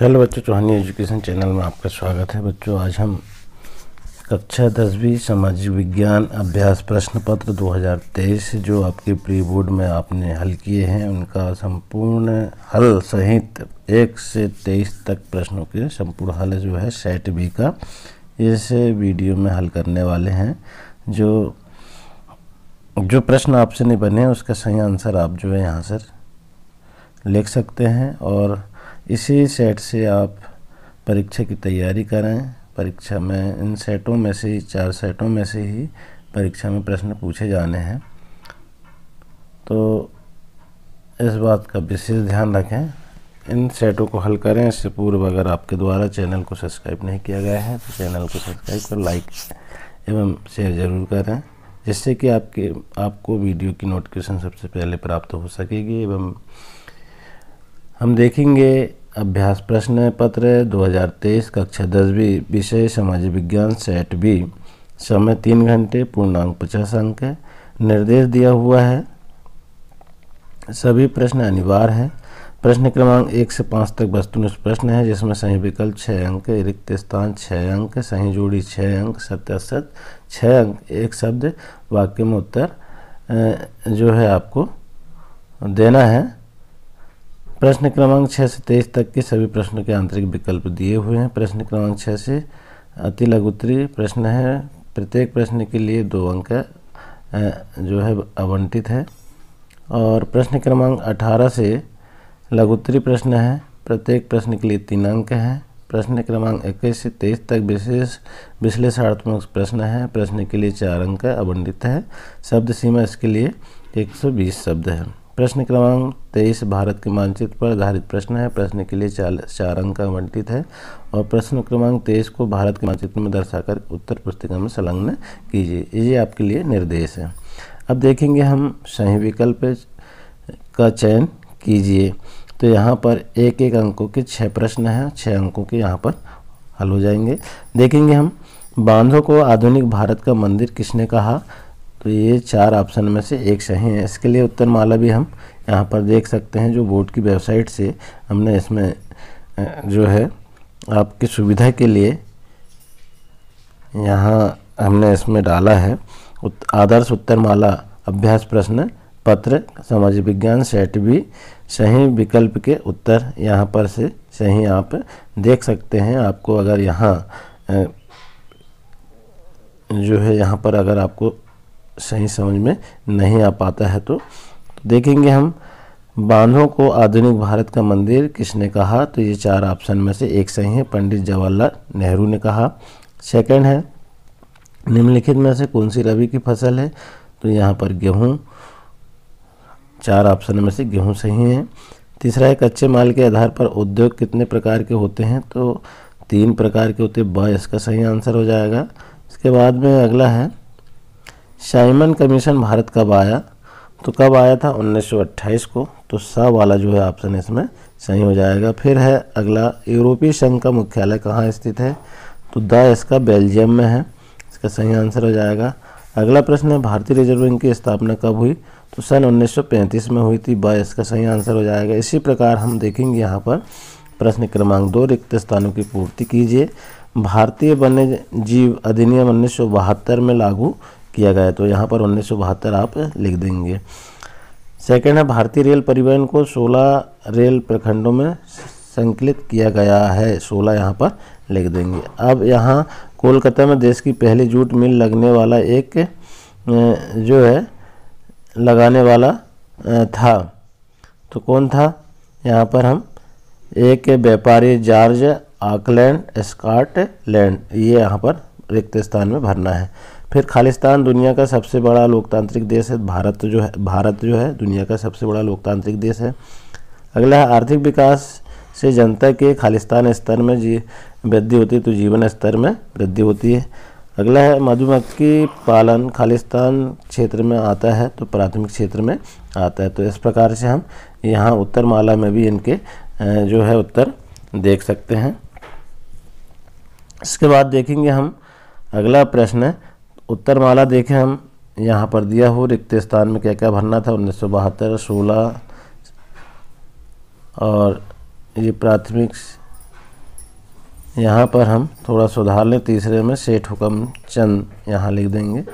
Hello बच्चों चौहानी education channel में आपका स्वागत है बच्चों आज हम कक्षा दसवीं सामाजिक विज्ञान अभ्यास प्रश्न पत्र 2023 जो आपके प्री बोर्ड में आपने हल किए हैं उनका संपूर्ण हल सहित एक से तेईस तक प्रश्नों के संपूर्ण हल जो है सेट बी का इस वीडियो में हल करने वाले हैं जो जो प्रश्न आपसे नहीं बने उसका सही आंसर आप जो है यहाँ से लिख सकते हैं और इसी सेट से आप परीक्षा की तैयारी करें परीक्षा में इन सेटों में से ही चार सेटों में से ही परीक्षा में प्रश्न पूछे जाने हैं तो इस बात का विशेष ध्यान रखें इन सेटों को हल करें इससे पूर्व अगर आपके द्वारा चैनल को सब्सक्राइब नहीं किया गया है तो चैनल को सब्सक्राइब कर लाइक एवं शेयर ज़रूर करें जिससे कि आपके आपको वीडियो की नोटिफिकेशन सबसे पहले प्राप्त हो सकेगी एवं हम देखेंगे अभ्यास प्रश्न पत्र 2023 कक्षा दसवीं विषय समाज विज्ञान सेट बी समय तीन घंटे पूर्णांक पचास अंक है निर्देश दिया हुआ है सभी प्रश्न अनिवार्य है प्रश्न क्रमांक एक से पाँच तक वस्तुनिष्ठ प्रश्न है जिसमें सही विकल्प छः अंक रिक्त स्थान छः अंक सही जोड़ी छः अंक सत्यासत छः अंक एक शब्द वाक्य में उत्तर जो है आपको देना है प्रश्न क्रमांक छः से तेईस तक के सभी प्रश्नों के आंतरिक विकल्प दिए हुए हैं प्रश्न क्रमांक छः से अति लघुतरी प्रश्न है प्रत्येक प्रश्न के लिए दो अंक जो है आवंटित है और प्रश्न क्रमांक 18 से लघुत्तरी प्रश्न है प्रत्येक प्रश्न के लिए तीन अंक हैं प्रश्न क्रमांक इक्कीस से तेईस तक विशेष विश्लेषणात्मक प्रश्न है प्रश्न के लिए चार अंक आवंटित है शब्द सीमा इसके लिए 120 शब्द है प्रश्न क्रमांक तेईस भारत के मानचित्र पर आधारित प्रश्न है प्रश्न के लिए चार चार अंक आवंटित है और प्रश्न क्रमांक तेईस को भारत के मानचित्र में दर्शाकर उत्तर पुस्तिका में संलग्न कीजिए ये आपके लिए निर्देश है अब देखेंगे हम सही विकल्प का चयन कीजिए तो यहाँ पर एक एक अंकों के छः प्रश्न हैं छः अंकों के यहाँ पर हल हो जाएंगे देखेंगे हम बांधों को आधुनिक भारत का मंदिर किसने कहा तो ये चार ऑप्शन में से एक सही है इसके लिए उत्तर माला भी हम यहाँ पर देख सकते हैं जो बोर्ड की वेबसाइट से हमने इसमें जो है आपकी सुविधा के लिए यहाँ हमने इसमें डाला है उत, आदर्श उत्तर माला अभ्यास प्रश्न पत्र समाज विज्ञान सेट भी सही विकल्प के उत्तर यहाँ पर से सही आप देख सकते हैं आपको अगर यहाँ जो है यहाँ पर अगर आपको सही समझ में नहीं आ पाता है तो, देखेंगे हम बांधों को आधुनिक भारत का मंदिर किसने कहा तो ये चार ऑप्शन में से एक सही है पंडित जवाहरलाल नेहरू ने कहा सेकंड है निम्नलिखित में से कौन सी रबी की फसल है तो यहाँ पर गेहूँ चार ऑप्शन में से गेहूँ सही है तीसरा है कच्चे माल के आधार पर उद्योग कितने प्रकार के होते हैं तो तीन प्रकार के होते ब इसका सही आंसर हो जाएगा इसके बाद में अगला है साइमन कमीशन भारत कब आया तो कब आया था 1928 को तो स वाला जो है ऑप्शन इसमें सही हो जाएगा फिर है अगला यूरोपीय संघ का मुख्यालय कहाँ स्थित है तो द इसका बेल्जियम में है इसका सही आंसर हो जाएगा अगला प्रश्न है भारतीय रिजर्व बैंक की स्थापना कब हुई तो सन 1935 में हुई थी ब इसका सही आंसर हो जाएगा इसी प्रकार हम देखेंगे यहाँ पर प्रश्न क्रमांक दो रिक्त स्थानों की पूर्ति कीजिए भारतीय वन्य जीव अधिनियम उन्नीस में लागू किया गया है तो यहाँ पर उन्नीस आप लिख देंगे सेकेंड है भारतीय रेल परिवहन को 16 रेल प्रखंडों में संकलित किया गया है 16 यहाँ पर लिख देंगे अब यहाँ कोलकाता में देश की पहली जूट मिल लगने वाला एक जो है लगाने वाला था तो कौन था यहाँ पर हम एक व्यापारी जॉर्ज आकलैंड स्कॉटलैंड ये यहाँ पर रिक्त स्थान में भरना है फिर खालिस्तान दुनिया का सबसे बड़ा लोकतांत्रिक देश है भारत जो है भारत जो है दुनिया का सबसे बड़ा लोकतांत्रिक देश है अगला है आर्थिक विकास से जनता के खालिस्तान स्तर में जी वृद्धि होती है तो जीवन स्तर में वृद्धि होती है अगला है मधुमक्खी पालन खालिस्तान क्षेत्र में आता है तो प्राथमिक क्षेत्र में आता है तो इस प्रकार से हम यहाँ उत्तर माला में भी इनके जो है उत्तर देख सकते हैं इसके बाद देखेंगे हम अगला प्रश्न है उत्तर माला देखें हम यहाँ पर दिया हो रिक्त स्थान में क्या क्या भरना था उन्नीस सौ बहत्तर सोलह और ये प्राथमिक यहाँ पर हम थोड़ा सुधार लें तीसरे में सेठ हुक्म चंद यहाँ लिख देंगे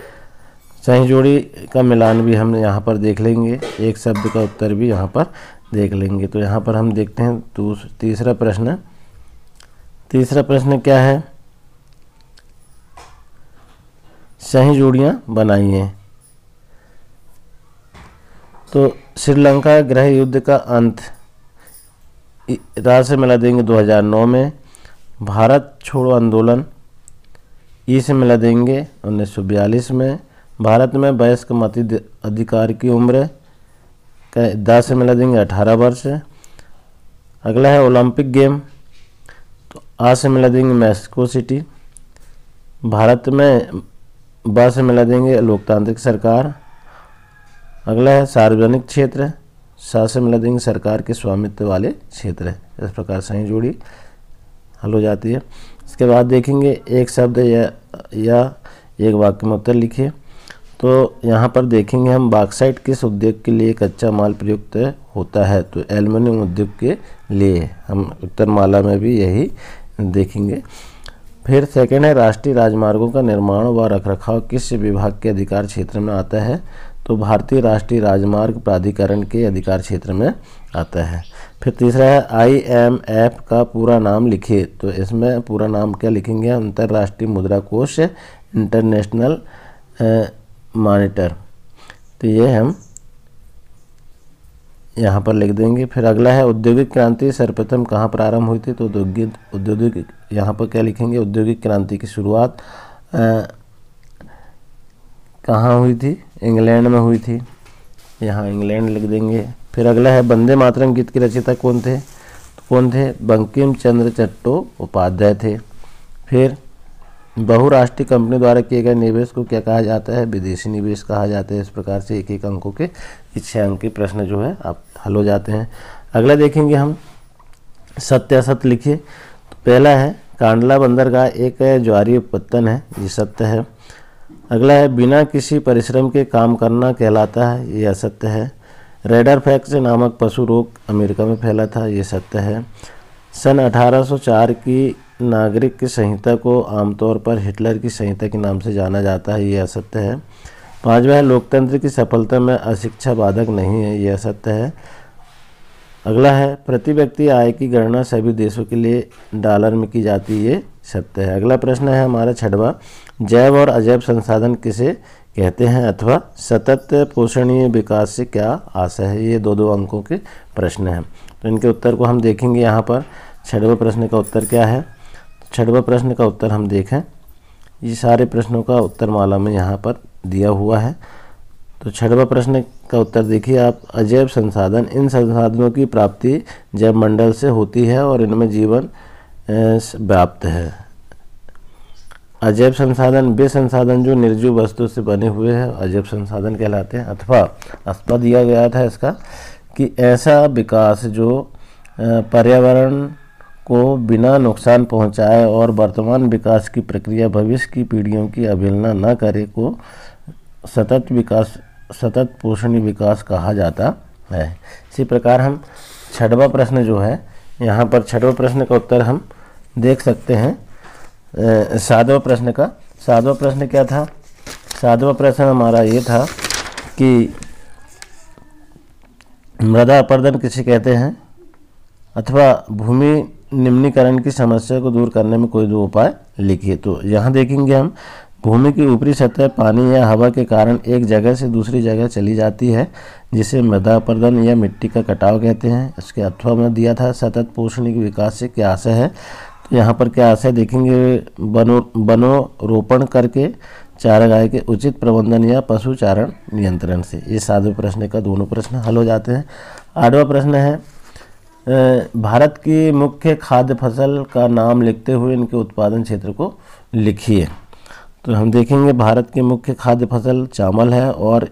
सही जोड़ी का मिलान भी हम यहाँ पर देख लेंगे एक शब्द का उत्तर भी यहाँ पर देख लेंगे तो यहाँ पर हम देखते हैं तीसरा प्रश्न तीसरा प्रश्न क्या है सही जोड़ियाँ बनाई हैं तो श्रीलंका गृह युद्ध का अंत राष्ट्र मिला देंगे 2009 में भारत छोड़ो आंदोलन ई से मिला देंगे उन्नीस में भारत में वयस्क मत अधिकार की उम्र दस से मिला देंगे अठारह वर्ष अगला है ओलंपिक गेम तो आज से मिला देंगे मैक्सिको सिटी भारत में बाद से मिला देंगे लोकतांत्रिक सरकार अगला है सार्वजनिक क्षेत्र सात से मिला देंगे सरकार के स्वामित्व वाले क्षेत्र इस प्रकार सही जोड़ी हल हो जाती है इसके बाद देखेंगे एक शब्द या, या एक वाक्य में उत्तर लिखिए तो यहाँ पर देखेंगे हम बाक्साइट किस उद्योग के लिए कच्चा माल प्रयुक्त होता है तो एल्युमिनियम उद्योग के लिए हम उत्तर माला में भी यही देखेंगे फिर सेकेंड है राष्ट्रीय राजमार्गों का निर्माण व रखरखाव किस विभाग के अधिकार क्षेत्र में आता है तो भारतीय राष्ट्रीय राजमार्ग प्राधिकरण के अधिकार क्षेत्र में आता है फिर तीसरा है आईएमएफ का पूरा नाम लिखिए तो इसमें पूरा नाम क्या लिखेंगे अंतर्राष्ट्रीय मुद्रा कोष इंटरनेशनल मॉनिटर तो ये हम यहाँ पर लिख देंगे फिर अगला है औद्योगिक क्रांति सर्वप्रथम कहाँ प्रारंभ हुई थी तो औद्योगिक औद्योगिक यहाँ पर क्या लिखेंगे औद्योगिक क्रांति की शुरुआत कहाँ हुई थी इंग्लैंड में हुई थी यहाँ इंग्लैंड लिख देंगे फिर अगला है वंदे मातरम गीत के रचयिता कौन थे तो कौन थे बंकिम चंद्र चट्टो उपाध्याय थे फिर बहुराष्ट्रीय कंपनी द्वारा किए गए निवेश को क्या कहा जाता है विदेशी निवेश कहा जाता है इस प्रकार से एक एक अंकों के छः अंक के प्रश्न जो है आप हल हो जाते हैं अगला देखेंगे हम सत्य असत्य लिखिए तो पहला है कांडला बंदरगाह एक ज्वार उत्पत्तन है ये सत्य है अगला है बिना किसी परिश्रम के काम करना कहलाता है ये असत्य है रेडर फैक्स नामक पशु रोग अमेरिका में फैला था ये सत्य है सन 1804 की नागरिक की संहिता को आमतौर पर हिटलर की संहिता के नाम से जाना जाता है यह असत्य है पांचवा है लोकतंत्र की सफलता में अशिक्षा बाधक नहीं है यह असत्य है अगला है प्रति व्यक्ति आय की गणना सभी देशों के लिए डॉलर में की जाती है सत्य है अगला प्रश्न है हमारा छठवा जैव और अजैव संसाधन किसे कहते हैं अथवा सतत पोषणीय विकास से क्या आशा है ये दो दो अंकों के प्रश्न हैं तो इनके उत्तर को हम देखेंगे यहाँ पर छठवा प्रश्न का उत्तर क्या है छठवा प्रश्न का उत्तर हम देखें ये सारे प्रश्नों का उत्तर माला में यहाँ पर दिया हुआ है तो छठवा प्रश्न का उत्तर देखिए आप अजैव संसाधन इन संसाधनों की प्राप्ति जैव मंडल से होती है और इनमें जीवन व्याप्त है अजैव संसाधन वे संसाधन जो निर्जीव वस्तु से बने हुए हैं अजैव संसाधन कहलाते हैं अथवा अथवा दिया गया था इसका कि ऐसा विकास जो पर्यावरण को बिना नुकसान पहुंचाए और वर्तमान विकास की प्रक्रिया भविष्य की पीढ़ियों की अवहेलना न करे को सतत विकास सतत पोषणीय विकास कहा जाता है इसी प्रकार हम छठवा प्रश्न जो है यहाँ पर छठवा प्रश्न का उत्तर हम देख सकते हैं सातवा प्रश्न का सातवा प्रश्न क्या था सातवा प्रश्न हमारा ये था कि मृदा अपर्दन किसे कहते हैं अथवा भूमि निम्नीकरण की समस्या को दूर करने में कोई दो उपाय लिखिए तो यहाँ देखेंगे हम भूमि की ऊपरी सतह पानी या हवा के कारण एक जगह से दूसरी जगह चली जाती है जिसे मृदा प्रदन या मिट्टी का कटाव कहते हैं इसके अथवा में दिया था सतत पोषण के विकास से क्या आशय है तो यहाँ पर क्या आशय देखेंगे वनो रोपण करके चारागाह के उचित प्रबंधन या पशु चारण नियंत्रण से ये साधु प्रश्न का दोनों प्रश्न हल हो जाते हैं आठवा प्रश्न है भारत की मुख्य खाद्य फसल का नाम लिखते हुए इनके उत्पादन क्षेत्र को लिखिए तो हम देखेंगे भारत की मुख्य खाद्य फसल चावल है और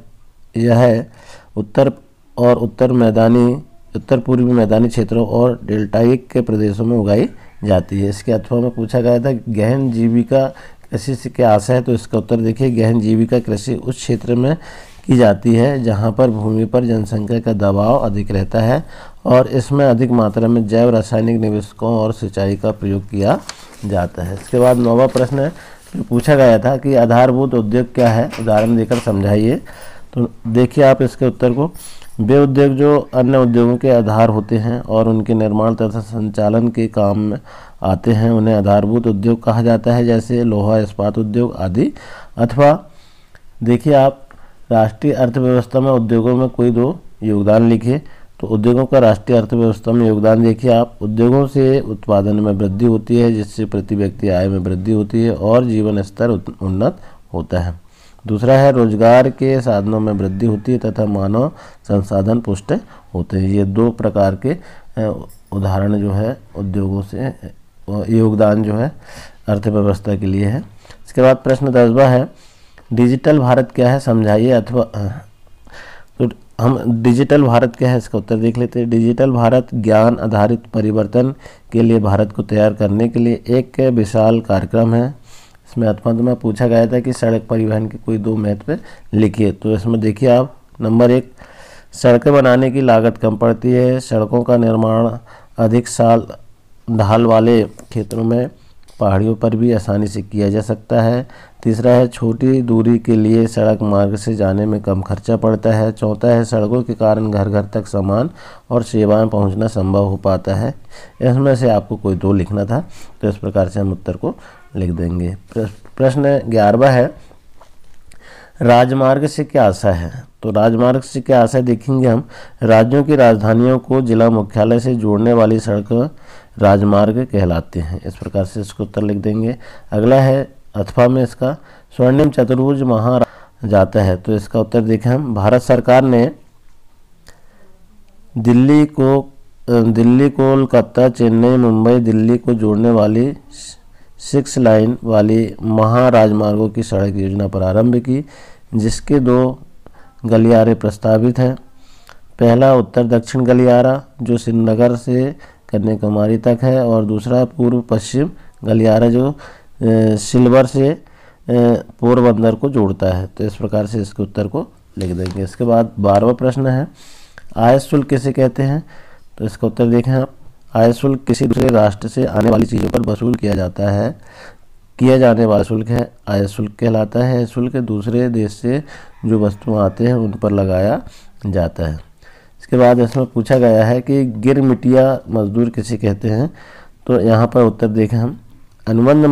यह उत्तर और उत्तर मैदानी उत्तर पूर्वी मैदानी क्षेत्रों और डेल्टाइक के प्रदेशों में उगाई जाती है इसके अथवा में पूछा गया था गहन जीविका कृषि से क्या आशा है तो इसका उत्तर देखिए गहन जीविका कृषि उस क्षेत्र में की जाती है जहाँ पर भूमि पर जनसंख्या का दबाव अधिक रहता है और इसमें अधिक मात्रा में जैव रासायनिक निवेशकों और सिंचाई का प्रयोग किया जाता है इसके बाद नौवा प्रश्न पूछा गया था कि आधारभूत उद्योग क्या है उदाहरण देकर समझाइए तो देखिए आप इसके उत्तर को वे उद्योग जो अन्य उद्योगों के आधार होते हैं और उनके निर्माण तथा संचालन के काम में आते हैं उन्हें आधारभूत उद्योग कहा जाता है जैसे लोहा इस्पात उद्योग आदि अथवा देखिए आप राष्ट्रीय अर्थव्यवस्था में उद्योगों में कोई दो योगदान लिखिए तो उद्योगों का राष्ट्रीय अर्थव्यवस्था में योगदान देखिए आप उद्योगों से उत्पादन में वृद्धि होती है जिससे प्रति व्यक्ति आय में वृद्धि होती है और जीवन स्तर उन्नत होता है दूसरा है रोजगार के साधनों में वृद्धि होती है तथा मानव संसाधन पुष्ट होते हैं ये दो प्रकार के उदाहरण जो है उद्योगों से योगदान जो है अर्थव्यवस्था के लिए है इसके बाद प्रश्न दसवा है डिजिटल भारत क्या है समझाइए अथवा हम डिजिटल भारत क्या है इसका उत्तर देख लेते हैं डिजिटल भारत ज्ञान आधारित परिवर्तन के लिए भारत को तैयार करने के लिए एक विशाल कार्यक्रम है इसमें अथवा में पूछा गया था कि सड़क परिवहन के कोई दो महत्व लिखिए तो इसमें देखिए आप नंबर एक सड़कें बनाने की लागत कम पड़ती है सड़कों का निर्माण अधिक साल ढाल वाले क्षेत्रों में पहाड़ियों पर भी आसानी से किया जा सकता है तीसरा है छोटी दूरी के लिए सड़क मार्ग से जाने में कम खर्चा पड़ता है चौथा है सड़कों के कारण घर घर तक सामान और सेवाएं पहुंचना संभव हो पाता है इसमें से आपको कोई दो लिखना था तो इस प्रकार से हम उत्तर को लिख देंगे प्रश्न ग्यारहवा है राजमार्ग से क्या आशा है तो राजमार्ग से क्या आशा देखेंगे हम राज्यों की राजधानियों को जिला मुख्यालय से जोड़ने वाली सड़क राजमार्ग कहलाते हैं इस प्रकार से इसको उत्तर लिख देंगे अगला है अथवा में इसका स्वर्णिम चतुर्भुज महा जाता है तो इसका उत्तर देखें हम भारत सरकार ने दिल्ली को दिल्ली कोलकाता चेन्नई मुंबई दिल्ली को जोड़ने वाली सिक्स लाइन वाली महाराजमार्गों की सड़क योजना प्रारंभ की जिसके दो गलियारे प्रस्तावित हैं पहला उत्तर दक्षिण गलियारा जो श्रीनगर से कन्याकुमारी तक है और दूसरा पूर्व पश्चिम गलियारा जो सिल्वर से पोरबंदर को जोड़ता है तो इस प्रकार से इसके उत्तर को लिख देंगे इसके बाद बारहवा प्रश्न है आय शुल्क किसे कहते हैं तो इसका उत्तर देखें आप आय शुल्क किसी दूसरे राष्ट्र से आने वाली चीज़ों पर वसूल किया जाता है किया जाने वाला शुल्क है आय शुल्क कहलाता है शुल्क दूसरे देश से जो वस्तुएं आते हैं उन पर लगाया जाता है इसके बाद इसमें पूछा गया है कि गिर मिटिया मजदूर किसे कहते हैं तो यहाँ पर उत्तर देखें हम अनुबंध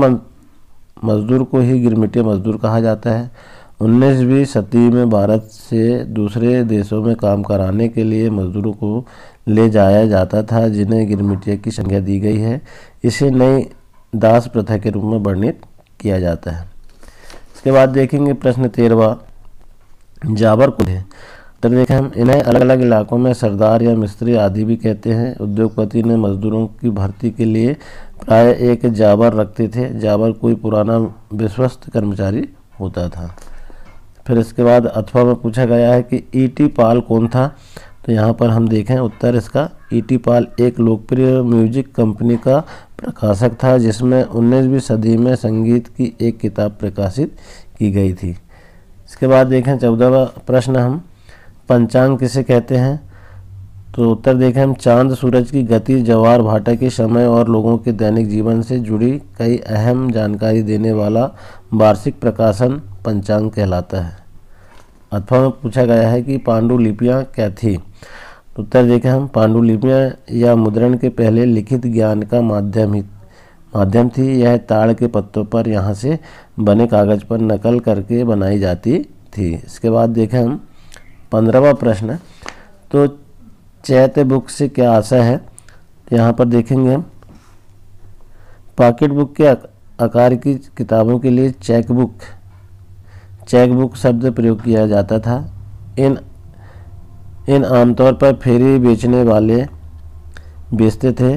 मज़दूर को ही गिरमिटिया मज़दूर कहा जाता है उन्नीसवीं सदी में भारत से दूसरे देशों में काम कराने के लिए मज़दूरों को ले जाया जाता था जिन्हें गिरमिटिया की संख्या दी गई है इसे नई दास प्रथा के रूप में वर्णित किया जाता है इसके बाद देखेंगे प्रश्न तेरवा जाबर कुल है तो देखें हम इन्हें अलग अलग इलाकों में सरदार या मिस्त्री आदि भी कहते हैं उद्योगपति ने मजदूरों की भर्ती के लिए प्राय एक जाबर रखते थे जाबर कोई पुराना विश्वस्त कर्मचारी होता था फिर इसके बाद अथवा में पूछा गया है कि ईटी पाल कौन था तो यहाँ पर हम देखें उत्तर इसका ईटी पाल एक लोकप्रिय म्यूजिक कंपनी का प्रकाशक था जिसमें उन्नीसवीं सदी में संगीत की एक किताब प्रकाशित की गई थी इसके बाद देखें चौदहवा प्रश्न हम पंचांग किसे कहते हैं तो उत्तर देखें हम चांद सूरज की गति जवार भाटा के समय और लोगों के दैनिक जीवन से जुड़ी कई अहम जानकारी देने वाला वार्षिक प्रकाशन पंचांग कहलाता है अथवा में पूछा गया है कि पांडुलिपियाँ क्या थी उत्तर देखें हम पांडुलिपियाँ या मुद्रण के पहले लिखित ज्ञान का माध्यम ही माध्यम थी यह ताड़ के पत्तों पर यहाँ से बने कागज़ पर नकल करके बनाई जाती थी इसके बाद देखें हम पंद्रहवा प्रश्न तो चैत्य बुक से क्या आशा है यहाँ पर देखेंगे हम पॉकेट बुक के आकार की किताबों के लिए चेक बुक चेक बुक शब्द प्रयोग किया जाता था इन इन आमतौर पर फेरी बेचने वाले बेचते थे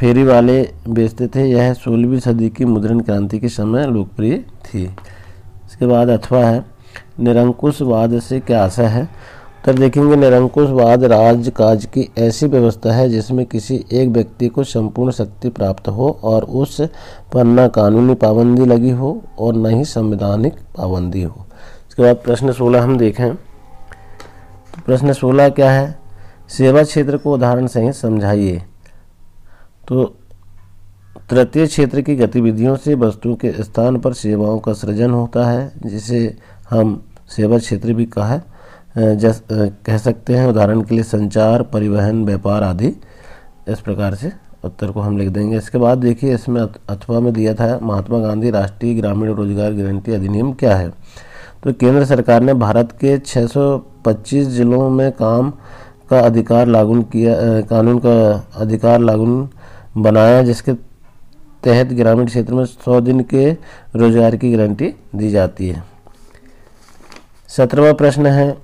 फेरी वाले बेचते थे यह सोलहवीं सदी की मुद्रण क्रांति के समय लोकप्रिय थी इसके बाद अथवा है निरंकुशवाद से क्या आशा है तब देखेंगे निरंकुशवाद राज काज की ऐसी व्यवस्था है जिसमें किसी एक व्यक्ति को संपूर्ण शक्ति प्राप्त हो और उस पर न कानूनी पाबंदी लगी हो और न ही संवैधानिक पाबंदी हो इसके बाद प्रश्न सोलह हम देखें तो प्रश्न सोलह क्या है सेवा क्षेत्र को उदाहरण सहित समझाइए तो तृतीय क्षेत्र की गतिविधियों से वस्तु के स्थान पर सेवाओं का सृजन होता है जिसे हम सेवा क्षेत्र भी कहा है जैस कह सकते हैं उदाहरण के लिए संचार परिवहन व्यापार आदि इस प्रकार से उत्तर को हम लिख देंगे इसके बाद देखिए इसमें अथवा में दिया था महात्मा गांधी राष्ट्रीय ग्रामीण रोजगार गारंटी अधिनियम क्या है तो केंद्र सरकार ने भारत के 625 जिलों में काम का अधिकार लागू किया कानून का अधिकार लागू बनाया जिसके तहत ग्रामीण क्षेत्र में 100 दिन के रोजगार की गारंटी दी जाती है सत्रहवा प्रश्न है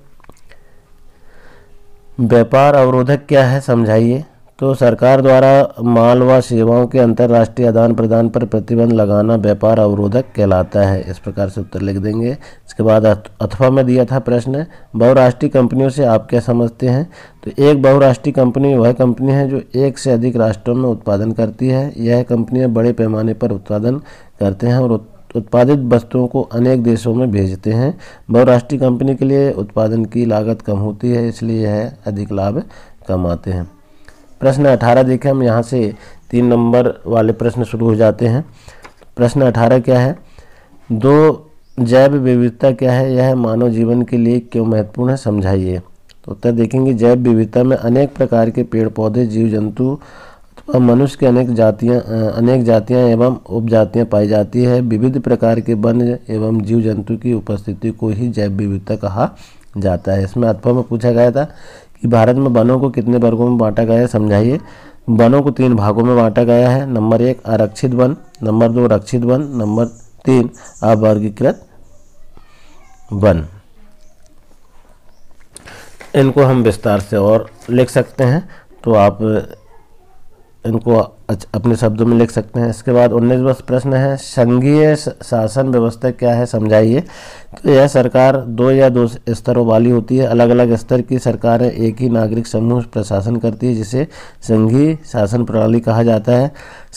व्यापार अवरोधक क्या है समझाइए तो सरकार द्वारा माल व सेवाओं के अंतर्राष्ट्रीय आदान प्रदान पर प्रतिबंध लगाना व्यापार अवरोधक कहलाता है इस प्रकार से उत्तर लिख देंगे इसके बाद अथवा में दिया था प्रश्न बहुराष्ट्रीय कंपनियों से आप क्या समझते हैं तो एक बहुराष्ट्रीय कंपनी वह कंपनी है जो एक से अधिक राष्ट्रों में उत्पादन करती है यह कंपनियाँ बड़े पैमाने पर उत्पादन करते हैं और उत्पादित वस्तुओं को अनेक देशों में भेजते हैं बहुराष्ट्रीय कंपनी के लिए उत्पादन की लागत कम होती है इसलिए यह अधिक लाभ कमाते हैं प्रश्न अठारह देखें हम यहाँ से तीन नंबर वाले प्रश्न शुरू हो जाते हैं प्रश्न अठारह क्या है दो जैव विविधता क्या है यह मानव जीवन के लिए क्यों महत्वपूर्ण है समझाइए तो उत्तर देखेंगे जैव विविधता में अनेक प्रकार के पेड़ पौधे जीव जंतु और मनुष्य की अनेक जातियां अनेक जातियां एवं उपजातियां पाई जाती है विविध प्रकार के वन एवं जीव जंतु की उपस्थिति को ही जैव विविधता कहा जाता है इसमें अथवा में पूछा गया था कि भारत में वनों को कितने वर्गों में बांटा गया है समझाइए वनों को तीन भागों में बांटा गया है नंबर एक आरक्षित वन नंबर दो रक्षित वन नंबर तीन अवर्गीकृत वन इनको हम विस्तार से और लिख सकते हैं तो आप इनको अपने शब्दों में लिख सकते हैं इसके बाद उन्नीस प्रश्न है संघीय शासन व्यवस्था क्या है समझाइए तो यह सरकार दो या दो स्तरों वाली होती है अलग अलग स्तर की सरकारें एक ही नागरिक समूह प्रशासन करती है जिसे संघीय शासन प्रणाली कहा जाता है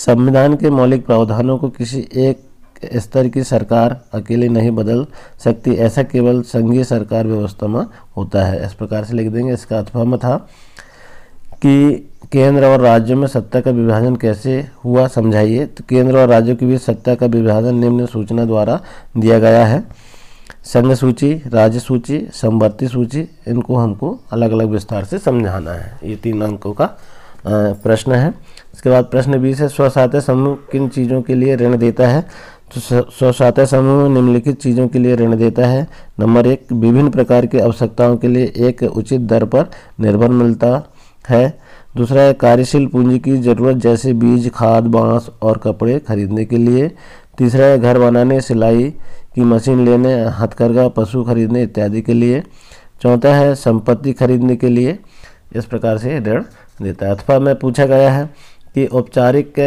संविधान के मौलिक प्रावधानों को किसी एक स्तर की सरकार अकेले नहीं बदल सकती ऐसा केवल संघीय सरकार व्यवस्था में होता है इस प्रकार से लिख देंगे इसका अथवा में था हाँ। कि केंद्र और राज्यों में सत्ता का विभाजन कैसे हुआ समझाइए तो केंद्र और राज्यों के बीच सत्ता का विभाजन निम्न सूचना द्वारा दिया गया है संघ सूची राज्य सूची संवर्ती सूची इनको हमको अलग अलग विस्तार से समझाना है ये तीन अंकों का प्रश्न है इसके बाद प्रश्न बीस है स्वसाते समूह किन चीज़ों के लिए ऋण देता है तो स्वसातय समूह निम्नलिखित चीज़ों के लिए ऋण देता है नंबर एक विभिन्न प्रकार की आवश्यकताओं के लिए एक उचित दर पर निर्भर मिलता है दूसरा है कार्यशील पूंजी की ज़रूरत जैसे बीज खाद बांस और कपड़े खरीदने के लिए तीसरा है घर बनाने सिलाई की मशीन लेने हथकरघा पशु खरीदने इत्यादि के लिए चौथा है संपत्ति खरीदने के लिए इस प्रकार से ऋण देता है अथवा में पूछा गया है कि औपचारिक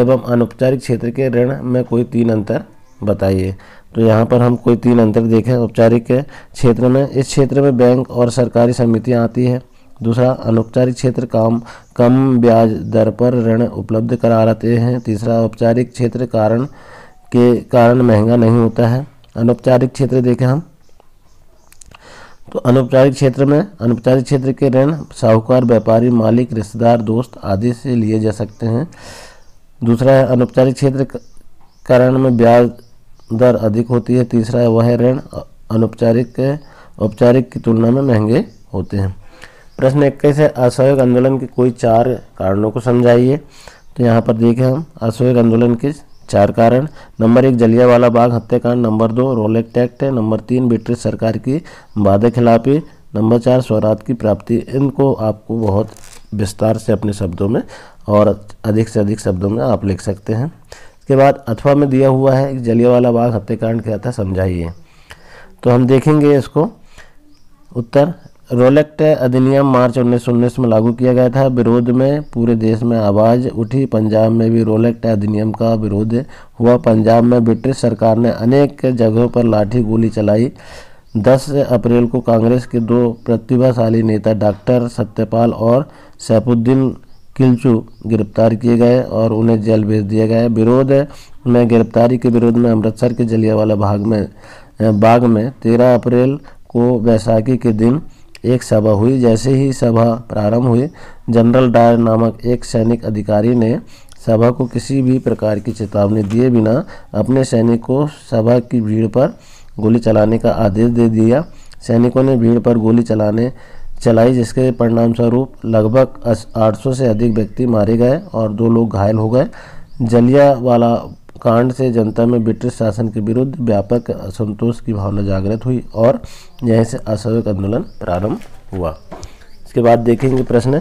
एवं अनौपचारिक क्षेत्र के ऋण में कोई तीन अंतर बताइए तो यहाँ पर हम कोई तीन अंतर देखें औपचारिक क्षेत्र में इस क्षेत्र में बैंक और सरकारी समितियाँ आती हैं दूसरा अनौपचारिक क्षेत्र काम कम ब्याज दर पर ऋण उपलब्ध कराते हैं तीसरा औपचारिक क्षेत्र कारण के कारण महंगा नहीं होता है अनौपचारिक क्षेत्र देखें हम तो अनौपचारिक क्षेत्र में अनौपचारिक क्षेत्र के ऋण साहूकार व्यापारी मालिक रिश्तेदार दोस्त आदि से लिए जा सकते हैं दूसरा है अनौपचारिक क्षेत्र कारण में ब्याज दर अधिक होती है तीसरा है वह ऋण अनौपचारिक औपचारिक की तुलना में महंगे होते हैं प्रश्न इक्कीस है असहयोग आंदोलन के कोई चार कारणों को समझाइए तो यहाँ पर देखें हम असहयोग आंदोलन के चार कारण नंबर एक जलियावाला बाग हत्याकांड नंबर दो रोलेक्ट एक्ट है नंबर तीन ब्रिटिश सरकार की वादे खिलाफी नंबर चार स्वराज की प्राप्ति इनको आपको बहुत विस्तार से अपने शब्दों में और अधिक से अधिक शब्दों में आप लिख सकते हैं इसके बाद अथवा में दिया हुआ है कि जलियावाला बाग हत्याकांड क्या था समझाइए तो हम देखेंगे इसको उत्तर रोलेक्ट अधिनियम मार्च उन्नीस में लागू किया गया था विरोध में पूरे देश में आवाज़ उठी पंजाब में भी रोलेक्ट अधिनियम का विरोध हुआ पंजाब में ब्रिटिश सरकार ने अनेक जगहों पर लाठी गोली चलाई 10 अप्रैल को कांग्रेस के दो प्रतिभाशाली नेता डॉक्टर सत्यपाल और सैफुद्दीन किलचू गिरफ्तार किए गए और उन्हें जेल भेज दिया गया विरोध में गिरफ्तारी के विरोध में अमृतसर के जलियावाला बाग में बाग में तेरह अप्रैल को बैसाखी के दिन एक सभा हुई जैसे ही सभा प्रारंभ हुई जनरल डायर नामक एक सैनिक अधिकारी ने सभा को किसी भी प्रकार की चेतावनी दिए बिना अपने सैनिक को सभा की भीड़ पर गोली चलाने का आदेश दे दिया सैनिकों ने भीड़ पर गोली चलाने चलाई जिसके परिणामस्वरूप लगभग 800 से अधिक व्यक्ति मारे गए और दो लोग घायल हो गए जलिया वाला कांड से जनता में ब्रिटिश शासन के विरुद्ध व्यापक असंतोष की भावना जागृत हुई और यहीं से असहयोग आंदोलन प्रारंभ हुआ इसके बाद देखेंगे प्रश्न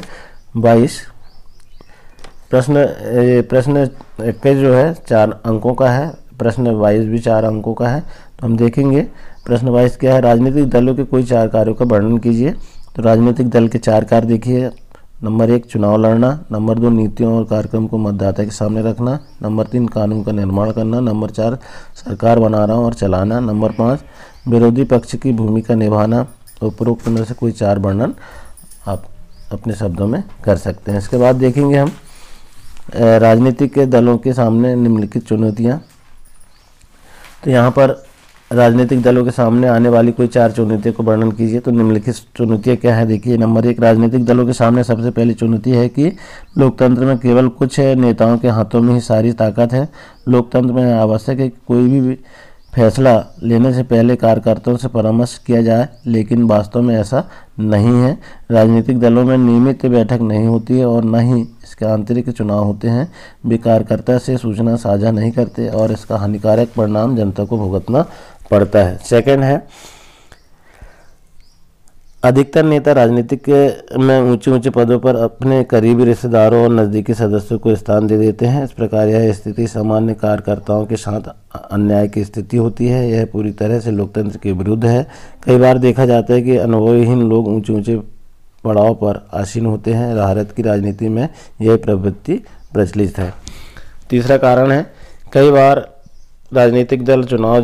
बाईस प्रश्न प्रश्न इक्कीस जो है चार अंकों का है प्रश्न बाईस भी चार अंकों का है तो हम देखेंगे प्रश्न बाईस क्या है राजनीतिक दलों के कोई चार कार्यों का वर्णन कीजिए तो राजनीतिक दल के चार कार्य देखिए नंबर एक चुनाव लड़ना नंबर दो नीतियों और कार्यक्रम को मतदाता के सामने रखना नंबर तीन कानून का निर्माण करना नंबर चार सरकार बनाना और चलाना नंबर पाँच विरोधी पक्ष की भूमिका निभाना उपरोक्त में से कोई चार वर्णन आप अपने शब्दों में कर सकते हैं इसके बाद देखेंगे हम राजनीतिक के दलों के सामने निम्नलिखित चुनौतियाँ तो यहाँ पर राजनीतिक दलों के सामने आने वाली कोई चार चुनौतियों को वर्णन कीजिए तो निम्नलिखित चुनौतियाँ क्या है देखिए नंबर एक राजनीतिक दलों के सामने सबसे पहली चुनौती है कि लोकतंत्र में केवल कुछ नेताओं के हाथों में ही सारी ताकत है लोकतंत्र में आवश्यक है कि कोई भी फैसला लेने से पहले कार्यकर्ताओं से परामर्श किया जाए लेकिन वास्तव में ऐसा नहीं है राजनीतिक दलों में नियमित बैठक नहीं होती है और न ही इसके आंतरिक चुनाव होते हैं वे कार्यकर्ता से सूचना साझा नहीं करते और इसका हानिकारक परिणाम जनता को भुगतना पड़ता है सेकंड है अधिकतर नेता राजनीतिक में ऊंचे ऊंचे पदों पर अपने करीबी रिश्तेदारों और नज़दीकी सदस्यों को स्थान दे देते हैं इस प्रकार यह स्थिति सामान्य कार्यकर्ताओं के साथ अन्याय की स्थिति होती है यह पूरी तरह से लोकतंत्र के विरुद्ध है कई बार देखा जाता है कि अनुभवहीन लोग ऊंचे ऊंचे पड़ाव पर आसीन होते हैं भारत की राजनीति में यह प्रवृत्ति प्रचलित है तीसरा कारण है कई बार राजनीतिक दल चुनाव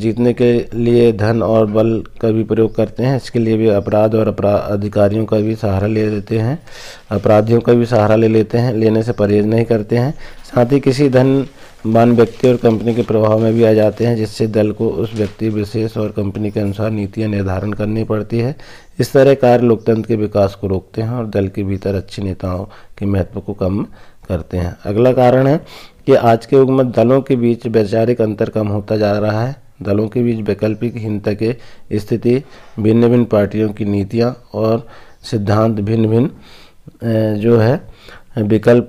जीतने के लिए धन और बल का भी प्रयोग करते हैं इसके लिए भी अपराध और अपराध अधिकारियों का भी सहारा ले लेते हैं अपराधियों का भी सहारा ले लेते हैं लेने से परहेज नहीं करते हैं साथ ही किसी धन मान व्यक्ति और कंपनी के प्रभाव में भी आ जाते हैं जिससे दल को उस व्यक्ति विशेष और कंपनी के अनुसार नीतियाँ निर्धारण करनी पड़ती है इस तरह कार्य लोकतंत्र के विकास को रोकते हैं और दल के भीतर अच्छे नेताओं के महत्व को कम करते हैं अगला कारण है कि आज के युग में दलों के बीच वैचारिक अंतर कम होता जा रहा है दलों के बीच वैकल्पिक हिंसा के स्थिति भिन्न भिन्न पार्टियों की नीतियाँ और सिद्धांत भिन्न भिन्न जो है विकल्प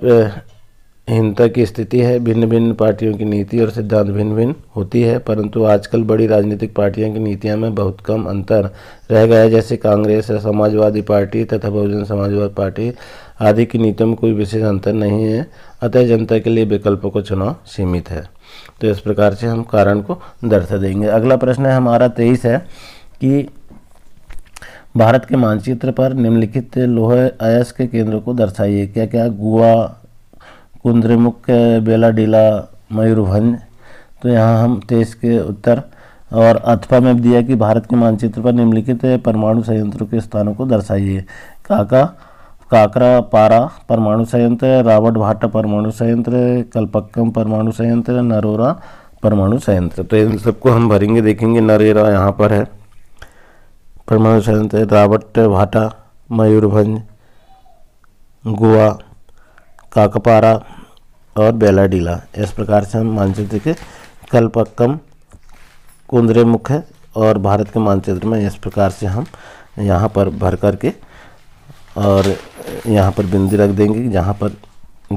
हिंसा की स्थिति है भिन्न भिन्न पार्टियों की नीति और सिद्धांत भिन्न भिन्न होती है परंतु आजकल बड़ी राजनीतिक पार्टियों की नीतियां में बहुत कम अंतर रह गया है जैसे कांग्रेस समाजवादी पार्टी तथा बहुजन समाजवादी पार्टी आदि की नीतियों में कोई विशेष अंतर नहीं है अतः जनता के लिए विकल्पों का चुनाव सीमित है तो इस प्रकार से हम कारण को दर्शा देंगे अगला प्रश्न है हमारा तेईस है कि भारत के मानचित्र पर निम्नलिखित लोह अयस्क के केंद्रों को दर्शाइए क्या क्या गोवा कुंद्रीमुख डीला मयूरभंज तो यहाँ हम देश के उत्तर और अथवा में दिया कि भारत के मानचित्र पर निम्नलिखित परमाणु संयंत्रों के स्थानों को दर्शाइए काका काकरा पारा परमाणु संयंत्र रावट भाटा परमाणु संयंत्र कलपक्कम परमाणु संयंत्र नरोरा परमाणु संयंत्र तो इन सबको हम भरेंगे देखेंगे नरेरा यहाँ पर है परमाणु संयंत्र रावट भाटा मयूरभंज गोवा काकपारा और बेलाडीला इस प्रकार से हम मानचित्र के कल्पक्कम कुंदरे मुख और भारत के मानचित्र में इस प्रकार से हम यहाँ पर भर करके और यहाँ पर बिंदी रख देंगे जहाँ पर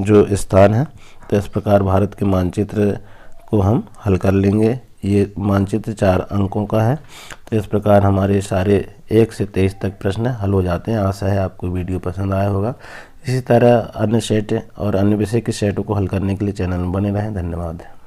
जो स्थान है तो इस प्रकार भारत के मानचित्र को हम हल कर लेंगे ये मानचित्र चार अंकों का है तो इस प्रकार हमारे सारे एक से तेईस तक प्रश्न हल हो जाते हैं आशा है आपको वीडियो पसंद आया होगा इसी तरह अन्य सेट और अन्य विषय के सेटों को हल करने के लिए चैनल में बने रहें धन्यवाद